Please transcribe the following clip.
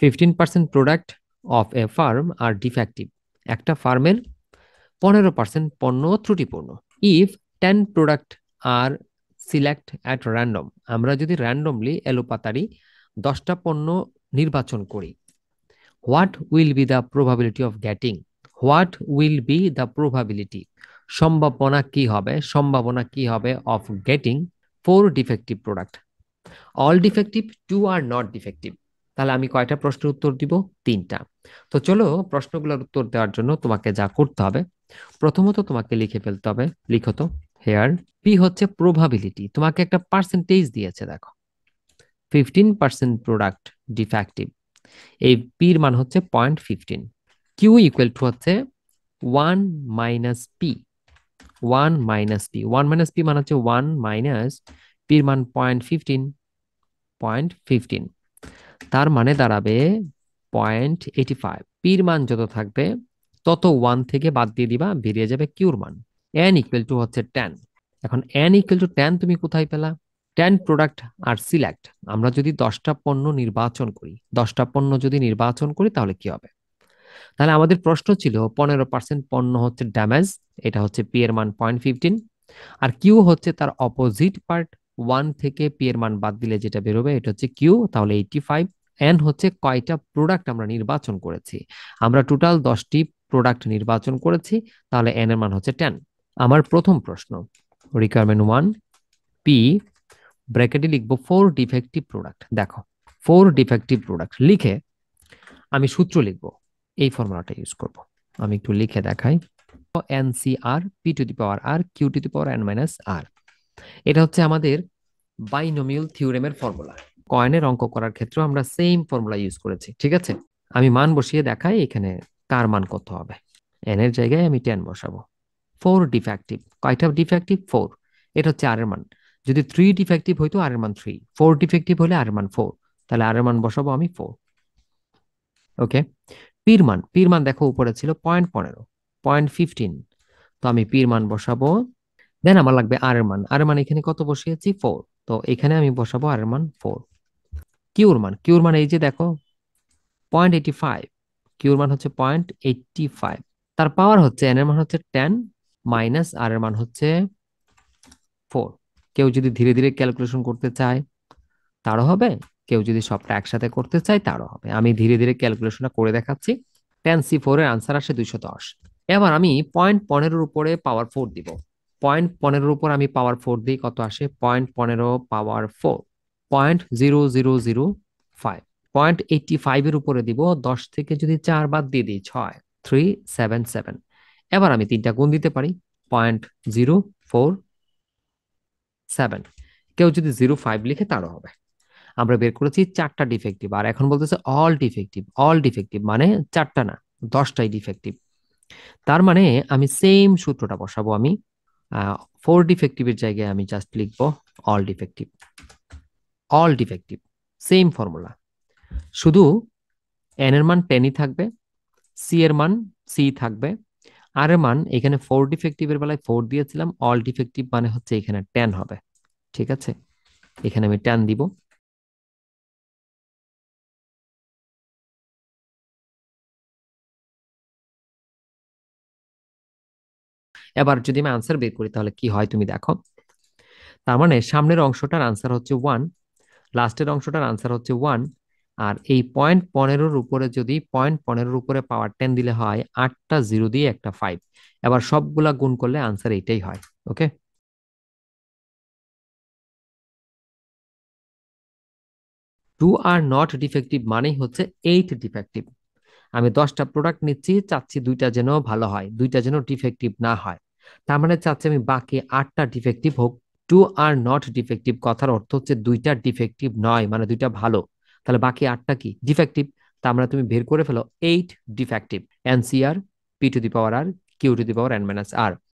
fifteen percent product of a firm are defective একটা ফার্মের পনেরো পার্সেন্ট পণ্য ত্রুটিপূর্ণ if ten product are select at random আমরা যদি র্যান্ডমলি এলোপাতারি দশটা পণ্য নির্বাচন করি what will be the probability of getting what will be the probability সম্ভাবনা কি হবে সম্ভাবনা কি হবে of getting four defective product all defective two are not defective তাহলে আমি কয়টা প্রশ্নের উত্তর দিব তিনটা তো চলো প্রশ্নগুলোর উত্তর দেওয়ার জন্য তোমাকে যা করতে হবে প্রথমত তোমাকে লিখে ফেলতে হবে লিখো তো হেয়ার পি হচ্ছে প্রোভাবিলিটি তোমাকে একটা পার্সেন্টেজ দিয়েছে দেখো ফিফটিন পার্সেন্ট প্রোডাক্ট ডিফেক্টিভ এই পির মান হচ্ছে point fifteen Q equal to হচ্ছে one minus P one minus P one minus P মান হচ্ছে ওয়ান মাইনাস পির মান পয়েন্ট ফিফটিন পয়েন্ট ফিফটিন তার মানে দাঁড়াবে পয়েন্ট এইটি ফাইভ পির মান যত থাকবে তত ওয়ান থেকে বাদ দিয়ে দিবা বেরিয়ে যাবে কিউর মান এন ইকুয়াল টু হচ্ছে টেন এখন এন ইকুয়াল টু টেন তুমি কোথায় পেলা টেন প্রোডাক্ট আর সিলেক্ট আমরা যদি দশটা পণ্য নির্বাচন করি দশটা পণ্য যদি নির্বাচন করি তাহলে কি হবে তাহলে আমাদের প্রশ্ন ছিল পনেরো পার্সেন্ট পণ্য হচ্ছে ড্যামেজ এটা হচ্ছে পি এর মান পয়েন্ট ফিফটিন আর কিউ হচ্ছে তার অপোজিট পার্ট ওয়ান থেকে পি এর মান বাদ দিলে যেটা বেরোবে এটা হচ্ছে কিউ তাহলে এইটি ফাইভ এন হচ্ছে কয়টা প্রোডাক্ট আমরা নির্বাচন করেছি আমরা টোটাল দশটি প্রোডাক্ট নির্বাচন করেছি তাহলে এন এর মান হচ্ছে টেন আমার প্রথম প্রশ্ন রিকোয়ারমেন্ট ওয়ান পি ব্র্যাকেটে লিখবো ফোর ডিফেক্টিভ প্রোডাক্ট দেখো ফোর ডিফেক্টিভ প্রোডাক্ট লিখে আমি সূত্র লিখব এই ফর্মুলাটা ইউজ করব আমি একটু লিখে দেখাই N C R P to the power R Q to the power N minus R এটা হচ্ছে আমাদের বাইনোমিয়াল থিওরেমের ফর্মুলা কয়েনের অঙ্ক করার ক্ষেত্রেও আমরা সেম ফর্মুলা ইউজ করেছি ঠিক আছে আমি মান বসিয়ে দেখাই এখানে কার মান কত হবে এন এর জায়গায় আমি টেন বসাবো ফোর ডিফেক্টিভ কয়টা ডিফেক্টিভ ফোর এটা হচ্ছে আর এর মান যদি থ্রি ডিফেক্টিভ হইতো আর মান থ্রি ফোর ডিফেক্টিভ হলে আর মান ফোর তাহলে আর এর মান বসাবো আমি ফোর ওকে পির মান পির মান দেখো উপরে ছিল পয়েন্ট পনেরো পয়েন্ট ফিফটিন তো আমি পির মান বসাবো দেন আমার লাগবে আর মান আর মান এখানে কত বসিয়েছি ফোর তো এখানে আমি বসাবো আর এর মান ফোর কিউর মান কিউর মান এই যে দেখো পয়েন্ট এইটি ফাইভ কিউর মান হচ্ছে পয়েন্ট এইটি ফাইভ তার পাওয়ার হচ্ছে এন এর মান হচ্ছে টেন মাইনাস আর এর মান হচ্ছে ফোর কেউ যদি ধীরে ধীরে ক্যালকুলেশন করতে চায় তারও হবে কেউ যদি সবটা একসাথে করতে চায় তারও হবে আমি ধীরে ধীরে ক্যালকুলেশনটা করে দেখাচ্ছি টেন সি ফোর এর আনসার আসে দুইশো দশ এবার আমি পয়েন্ট পনেরোর উপরে পাওয়ার ফোর দিব পয়েন্ট পনেরোর উপর আমি পাওয়ার ফোর দিই কত আসে পয়েন্ট পনেরো power four point zero zero zero five point eighty ফাইভের উপরে দিব দশ থেকে যদি চার বাদ দিয়ে দিই ছয় থ্রি সেভেন সেভেন এবার আমি তিনটা গুণ দিতে পারি পয়েন্ট জিরো ফোর সেভেন কেউ যদি জিরো ফাইভ লিখে তারও হবে আমরা বের করেছি চারটা ডিফেক্টিভ আর এখন বলতেছে অল ডিফেক্টিভ অল ডিফেক্টিভ মানে চারটা না দশটাই ডিফেক্টিভ তার মানে আমি সেম সূত্রটা বসাবো আমি ফোর ডিফেক্টিভের জায়গায় আমি জাস্ট লিখবো all defective all defective same formula শুধু এন এর মান টেনই থাকবে সি এর মান সি থাকবে আর এর মান এখানে ফোর ডিফেক্টিভের বেলায় ফোর দিয়েছিলাম অল ডিফেক্টিভ মানে হচ্ছে এখানে টেন হবে ঠিক আছে এখানে আমি টেন দিব এবার যদি আমি আনসার বের করি তাহলে কি হয় তুমি দেখো তার মানে সামনের অংশটার আনসার হচ্ছে ওয়ান লাস্টের অংশটার আনসার হচ্ছে ওয়ান আর এই পয়েন্ট পনেরোর উপরে যদি পয়েন্ট পনেরোর উপরে পাওয়ার টেন দিলে হয় আটটা জিরো দিয়ে একটা ফাইভ এবার সবগুলা গুণ করলে আনসার এইটাই হয় okay two are not defective মানেই হচ্ছে এইট ডিফেক্টিভ আমি দশটা প্রোডাক্ট নিচ্ছি চাচ্ছি দুইটা যেন ভালো হয় দুইটা যেন ডিফেক্টিভ না হয় তার মানে চাচ্ছি আমি বাকি আটটা ডিফেক্টিভ হোক টু আর নট ডিফেক্টিভ কথার অর্থ হচ্ছে দুইটা ডিফেক্টিভ নয় মানে দুইটা ভালো তাহলে বাকি আটটা কি ডিফেক্টিভ তা আমরা তুমি বের করে ফেলো eight defective NCR P to the power R Q to the power N minus R